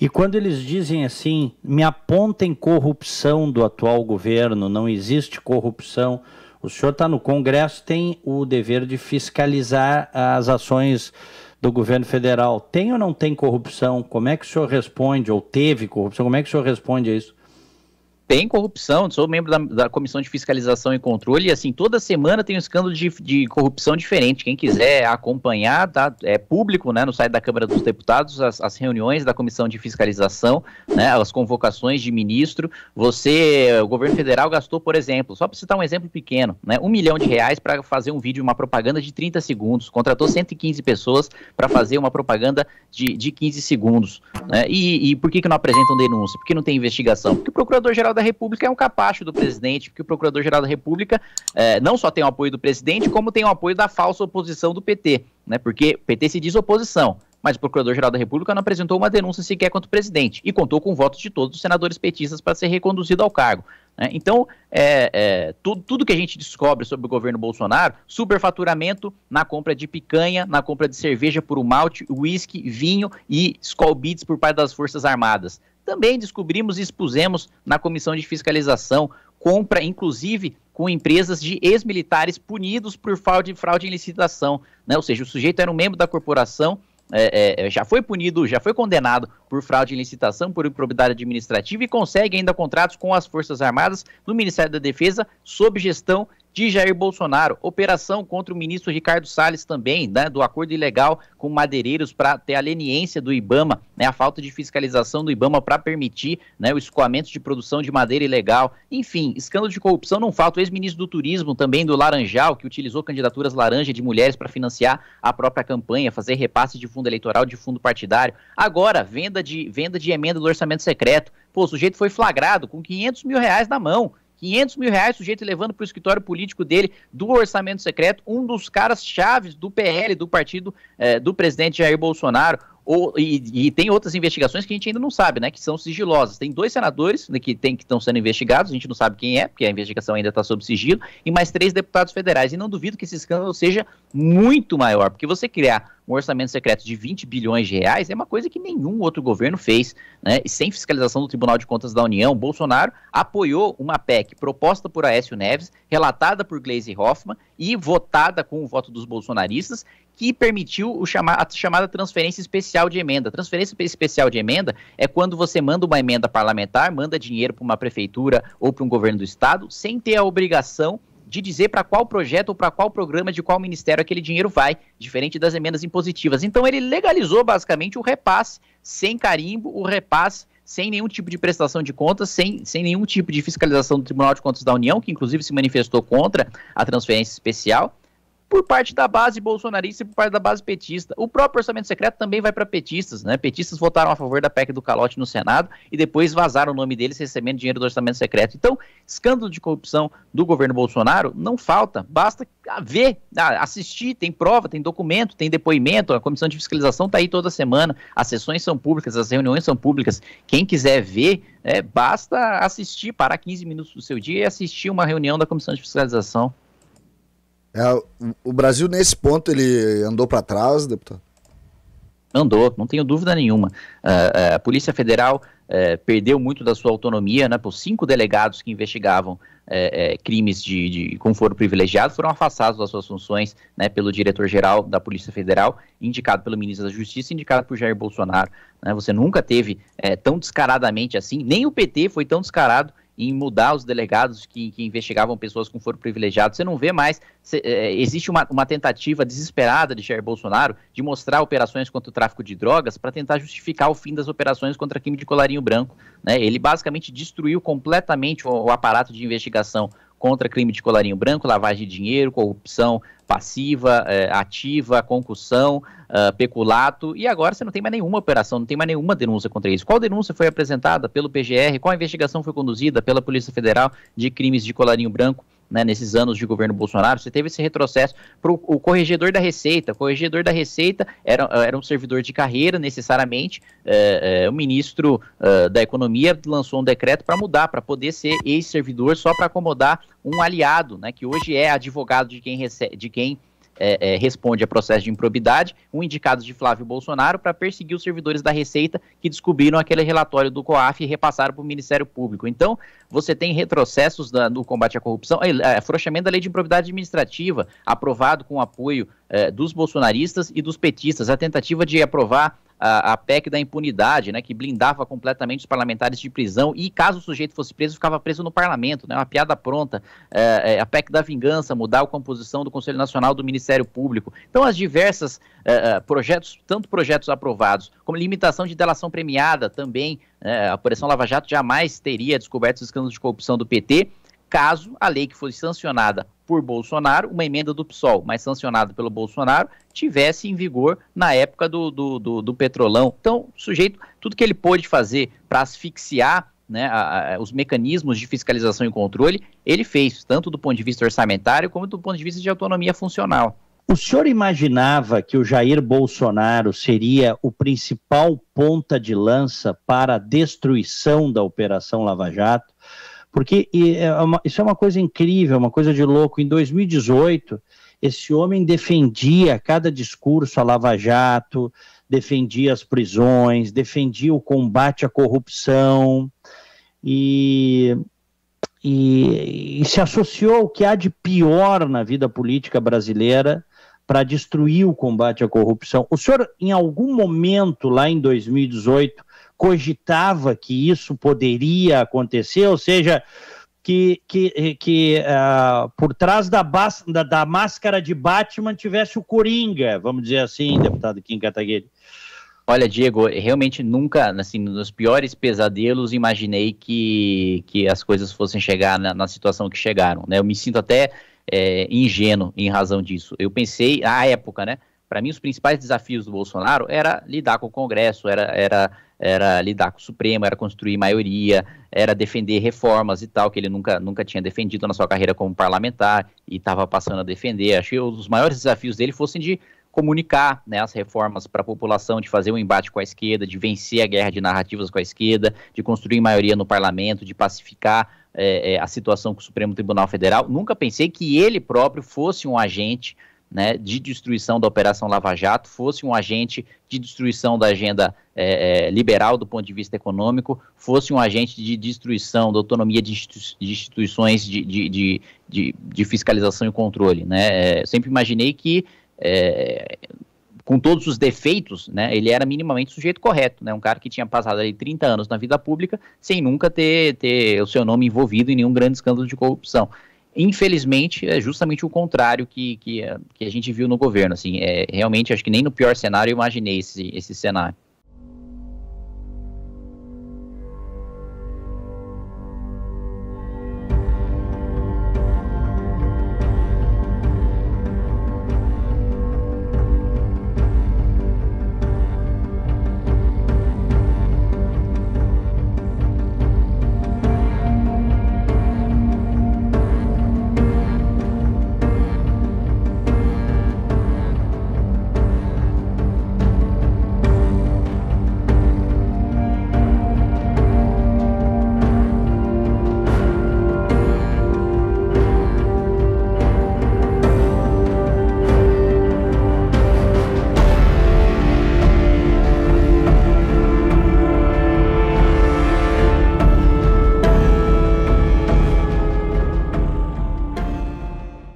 E quando eles dizem assim, me apontem corrupção do atual governo, não existe corrupção. O senhor está no Congresso, tem o dever de fiscalizar as ações do governo federal. Tem ou não tem corrupção? Como é que o senhor responde? Ou teve corrupção? Como é que o senhor responde a isso? Tem corrupção, sou membro da, da, Comissão de Fiscalização e Controle, e assim, toda semana tem um escândalo de, de corrupção diferente. Quem quiser acompanhar, tá? É público, né? No site da Câmara dos Deputados, as, as reuniões da Comissão de Fiscalização, né? As convocações de ministro. Você, o governo federal gastou, por exemplo, só para citar um exemplo pequeno, né? Um milhão de reais para fazer um vídeo, uma propaganda de 30 segundos. Contratou 115 pessoas para fazer uma propaganda de, de 15 segundos. Né? E, e por que, que não apresentam denúncia? Por que não tem investigação? Porque o Procurador-Geral da República é um capacho do presidente, porque o Procurador-Geral da República é, não só tem o apoio do presidente, como tem o apoio da falsa oposição do PT, né? Porque o PT se diz oposição, mas o Procurador-Geral da República não apresentou uma denúncia sequer contra o presidente e contou com votos de todos os senadores petistas para ser reconduzido ao cargo. Né? Então, é, é, tudo, tudo, que a gente descobre sobre o governo Bolsonaro, superfaturamento na compra de picanha, na compra de cerveja por um malte, uísque, vinho e Skol Beats por parte das Forças Armadas também descobrimos e expusemos na comissão de fiscalização compra, inclusive com empresas de ex-militares punidos por fraude, fraude em licitação. Né? Ou seja, o sujeito era um membro da corporação, é, é, é já foi punido, já foi condenado por fraude em licitação, por improbidade administrativa e consegue ainda contratos com as Forças Armadas no Ministério da Defesa sob gestão de Jair Bolsonaro, operação contra o ministro Ricardo Salles também, né, do acordo ilegal com madeireiros para ter a leniência do IBAMA, né, a falta de fiscalização do IBAMA para permitir né, o escoamento de produção de madeira ilegal. Enfim, escândalo de corrupção não falta. O ex-ministro do Turismo também do Laranjal, que utilizou candidaturas laranja de mulheres para financiar a própria campanha, fazer repasse de fundo eleitoral, de fundo partidário. Agora, venda de, venda de emenda do orçamento secreto. Pô, o sujeito foi flagrado com 500 mil reais na mão. 500 mil reais, sujeito levando para o escritório político dele do orçamento secreto, um dos caras chaves do PL, do partido eh, do presidente Jair Bolsonaro, ou, e, e, tem outras investigações que a gente ainda não sabe, né? Que são sigilosas. Tem dois senadores né, que, que estão sendo investigados, a gente não sabe quem é, porque a investigação ainda está sob sigilo, e mais três deputados federais. E não duvido que esse escândalo seja muito maior, porque você criar um orçamento secreto de 20 bilhões de reais é uma coisa que nenhum outro governo fez, né? E sem fiscalização do Tribunal de Contas da União, Bolsonaro apoiou uma PEC proposta por Aécio Neves, relatada por Gleisi Hoffmann, e votada com o voto dos bolsonaristas, que permitiu chama, a chamada transferência especial de emenda. Transferência especial de emenda é quando você manda uma emenda parlamentar, manda dinheiro para uma prefeitura ou para um governo do estado, sem ter a obrigação de dizer para qual projeto ou para qual programa de qual ministério aquele dinheiro vai, diferente das emendas impositivas. Então ele legalizou basicamente o repasse sem carimbo, o repasse sem nenhum tipo de prestação de contas, sem, sem nenhum tipo de fiscalização do Tribunal de Contas da União, que inclusive se manifestou contra a transferência especial por parte da base bolsonarista e por parte da base petista. O próprio orçamento secreto também vai para petistas, né? Petistas votaram a favor da PEC do calote no Senado e depois vazaram o nome deles recebendo dinheiro do orçamento secreto. Então, escândalo de corrupção do governo Bolsonaro não falta, basta ver, assistir, tem prova, tem documento, tem depoimento, a comissão de fiscalização está aí toda semana, as sessões são públicas, as reuniões são públicas. Quem quiser ver, é, basta assistir, parar 15 minutos do seu dia e assistir uma reunião da comissão de fiscalização. É, o Brasil, nesse ponto, ele andou para trás, deputado? Andou, não tenho dúvida nenhuma. Uh, a Polícia Federal uh, perdeu muito da sua autonomia, né? Por cinco delegados que investigavam crimes de, de, com foro privilegiado foram afastados das suas funções né, pelo diretor-geral da Polícia Federal, indicado pelo ministro da Justiça, indicado por Jair Bolsonaro. Né, você nunca teve tão descaradamente assim, nem o PT foi tão descarado em mudar os delegados que, que investigavam pessoas com foro privilegiado. Você não vê mais. Cê, é, existe uma, uma, tentativa desesperada de Jair Bolsonaro de mostrar operações contra o tráfico de drogas para tentar justificar o fim das operações contra crime de colarinho branco. Né? Ele basicamente destruiu completamente o, o aparato de investigação contra crime de colarinho branco, lavagem de dinheiro, corrupção passiva, eh, ativa, concussão, uh, peculato, e agora você não tem mais nenhuma operação, não tem mais nenhuma denúncia contra isso. Qual denúncia foi apresentada pelo PGR? Qual investigação foi conduzida pela Polícia Federal de crimes de colarinho branco? né, nesses anos de governo Bolsonaro, você teve esse retrocesso para o corregedor da Receita. O corregedor da Receita era, era um servidor de carreira, necessariamente. É, é, o ministro é, da Economia lançou um decreto para mudar, para poder ser ex-servidor, só para acomodar um aliado, né, que hoje é advogado de quem, recebe, de quem é, é, responde a processo de improbidade, um indicado de Flávio Bolsonaro para perseguir os servidores da Receita que descobriram aquele relatório do COAF e repassaram para o Ministério Público. Então, você tem retrocessos da, no combate à corrupção, é, é, afrouxamento da lei de improbidade administrativa, aprovado com o apoio é, dos bolsonaristas e dos petistas, a tentativa de aprovar a, a PEC da impunidade, né, que blindava completamente os parlamentares de prisão e caso o sujeito fosse preso, ficava preso no parlamento, né, uma piada pronta, é, é a PEC da vingança, mudar a composição do Conselho Nacional do Ministério Público. Então, as diversas é, é projetos, tanto projetos aprovados, como limitação de delação premiada também, é, a Operação Lava Jato jamais teria descoberto os escândalos de corrupção do PT, caso a lei que foi sancionada por Bolsonaro, uma emenda do PSOL, mas sancionada pelo Bolsonaro, tivesse em vigor na época do, do, do, do Petrolão. Então, o sujeito, tudo que ele pôde fazer para asfixiar né, a, a, os mecanismos de fiscalização e controle, ele fez, tanto do ponto de vista orçamentário como do ponto de vista de autonomia funcional. O senhor imaginava que o Jair Bolsonaro seria o principal ponta de lança para a destruição da Operação Lava Jato? Porque é isso é uma coisa incrível, uma coisa de louco. Em 2018, esse homem defendia cada discurso a Lava Jato, defendia as prisões, defendia o combate à corrupção e, e, e se associou ao que há de pior na vida política brasileira para destruir o combate à corrupção. O senhor, em algum momento lá em 2018, cogitava que isso poderia acontecer, ou seja, que, que, que uh, por trás da, da, da, máscara de Batman tivesse o Coringa, vamos dizer assim, deputado Kim Kataguiri. Olha, Diego, realmente nunca, assim, nos piores pesadelos, imaginei que, que as coisas fossem chegar na, na situação que chegaram. Né? Eu me sinto até é, ingênuo em razão disso. Eu pensei, à época, né? Para mim, os principais desafios do Bolsonaro era lidar com o Congresso, era, era, era lidar com o Supremo, era construir maioria, era defender reformas e tal, que ele nunca, nunca tinha defendido na sua carreira como parlamentar e estava passando a defender. Achei que os maiores desafios dele fossem de comunicar né, as reformas para a população, de fazer um embate com a esquerda, de vencer a guerra de narrativas com a esquerda, de construir maioria no parlamento, de pacificar é, é, a situação com o Supremo Tribunal Federal. Nunca pensei que ele próprio fosse um agente né, de destruição da Operação Lava Jato, fosse um agente de destruição da agenda é, é liberal do ponto de vista econômico, fosse um agente de destruição da autonomia de, instituições de, de, de, de fiscalização e controle. Né? É, sempre imaginei que é, com todos os defeitos, né, ele era minimamente sujeito correto, né, um cara que tinha passado ali 30 anos na vida pública sem nunca ter, ter o seu nome envolvido em nenhum grande escândalo de corrupção. Infelizmente, é justamente o contrário que, que, que a gente viu no governo, assim, é, realmente acho que nem no pior cenário eu imaginei esse, esse cenário.